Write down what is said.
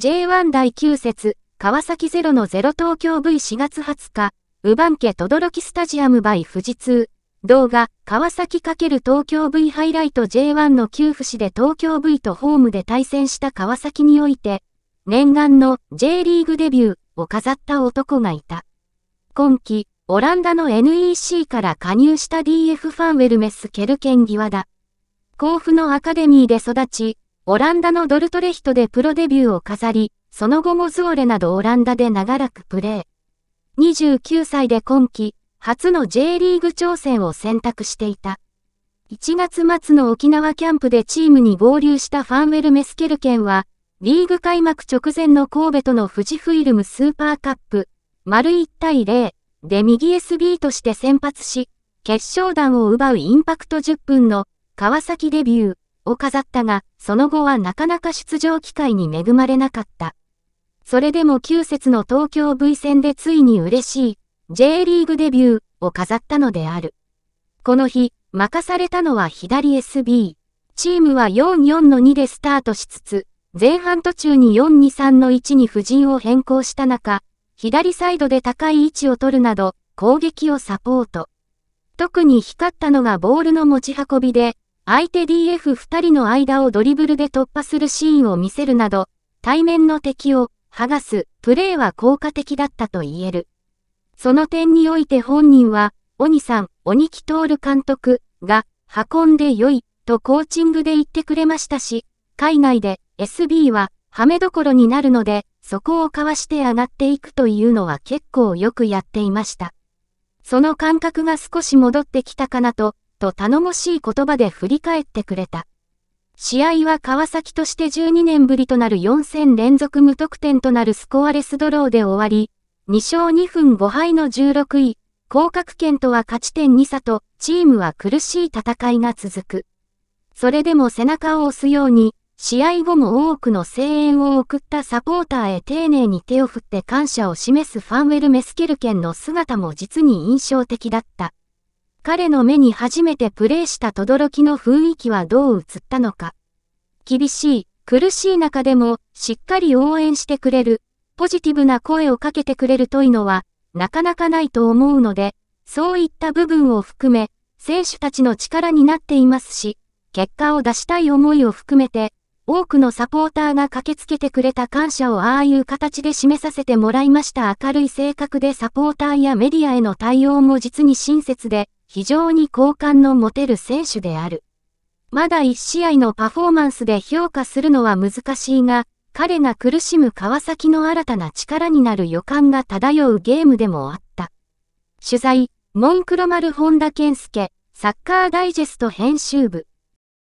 J1 第9節、川崎ゼロのゼロ東京 V4 月20日、ウバンケきスタジアム by 富士通。動画、川崎×東京 V ハイライト J1 の給付士で東京 V とホームで対戦した川崎において、念願の J リーグデビューを飾った男がいた。今季、オランダの NEC から加入した DF ファンウェルメス・ケルケン・ギワだ。甲府のアカデミーで育ち、オランダのドルトレヒトでプロデビューを飾り、その後もズオレなどオランダで長らくプレー。29歳で今季、初の J リーグ挑戦を選択していた。1月末の沖縄キャンプでチームに合流したファンウェル・メスケルケンは、リーグ開幕直前の神戸との富士フイルムスーパーカップ、丸1対0で右 SB として先発し、決勝弾を奪うインパクト10分の川崎デビュー。を飾ったが、その後はなかなか出場機会に恵まれなかった。それでも9節の東京 V 戦でついに嬉しい J リーグデビューを飾ったのである。この日、任されたのは左 SB。チームは4-4の2でスタートしつつ、前半途中に4-2-3の1に布陣を変更した中、左サイドで高い位置を取るなど、攻撃をサポート。特に光ったのがボールの持ち運びで、相手 DF2 人の間をドリブルで突破するシーンを見せるなど、対面の敵を剥がすプレーは効果的だったと言える。その点において本人は、鬼さん、鬼木徹監督が、運んで良い、とコーチングで言ってくれましたし、海外で SB は、はめどころになるので、そこをかわして上がっていくというのは結構よくやっていました。その感覚が少し戻ってきたかなと、と頼もしい言葉で振り返ってくれた。試合は川崎として12年ぶりとなる4戦連続無得点となるスコアレスドローで終わり、2勝2分5敗の16位、降格圏とは勝ち点2差と、チームは苦しい戦いが続く。それでも背中を押すように、試合後も多くの声援を送ったサポーターへ丁寧に手を振って感謝を示すファンウェル・メスケルケの姿も実に印象的だった。彼の目に初めてプレーした轟の雰囲気はどう映ったのか。厳しい、苦しい中でも、しっかり応援してくれる、ポジティブな声をかけてくれるというのは、なかなかないと思うので、そういった部分を含め、選手たちの力になっていますし、結果を出したい思いを含めて、多くのサポーターが駆けつけてくれた感謝をああいう形で示させてもらいました明るい性格でサポーターやメディアへの対応も実に親切で、非常に好感の持てる選手である。まだ一試合のパフォーマンスで評価するのは難しいが、彼が苦しむ川崎の新たな力になる予感が漂うゲームでもあった。取材、モンクロマル本田健介、サッカーダイジェスト編集部。